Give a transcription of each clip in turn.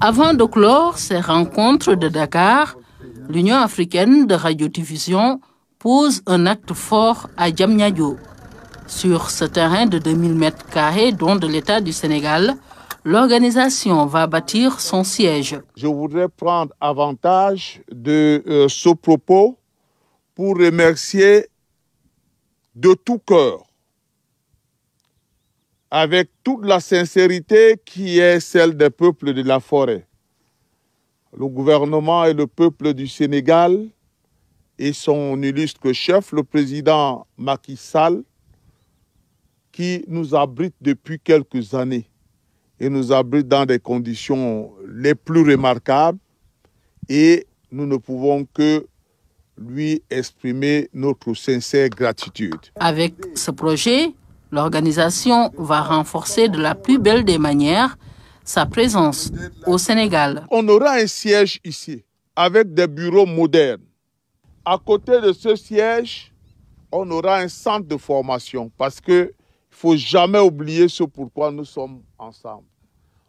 Avant de clore ces rencontres de Dakar, l'Union africaine de radiodiffusion pose un acte fort à Djamnyadjo. Sur ce terrain de 2000 mètres carrés, dont de l'État du Sénégal, l'organisation va bâtir son siège. Je voudrais prendre avantage de euh, ce propos pour remercier de tout cœur avec toute la sincérité qui est celle des peuples de la forêt. Le gouvernement et le peuple du Sénégal et son illustre chef, le président Macky Sall, qui nous abrite depuis quelques années et nous abrite dans des conditions les plus remarquables et nous ne pouvons que lui exprimer notre sincère gratitude. Avec ce projet, L'organisation va renforcer de la plus belle des manières sa présence au Sénégal. On aura un siège ici avec des bureaux modernes. À côté de ce siège, on aura un centre de formation parce que il faut jamais oublier ce pourquoi nous sommes ensemble.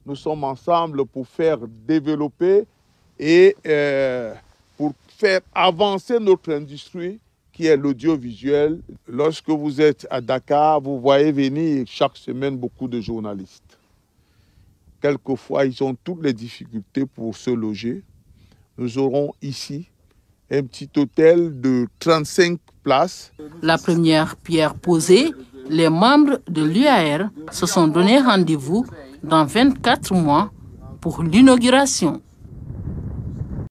Nous sommes ensemble pour faire développer et euh, pour faire avancer notre industrie qui est l'audiovisuel. Lorsque vous êtes à Dakar, vous voyez venir chaque semaine beaucoup de journalistes. Quelquefois, ils ont toutes les difficultés pour se loger. Nous aurons ici un petit hôtel de 35 places. La première pierre posée, les membres de l'UAR se sont donné rendez-vous dans 24 mois pour l'inauguration.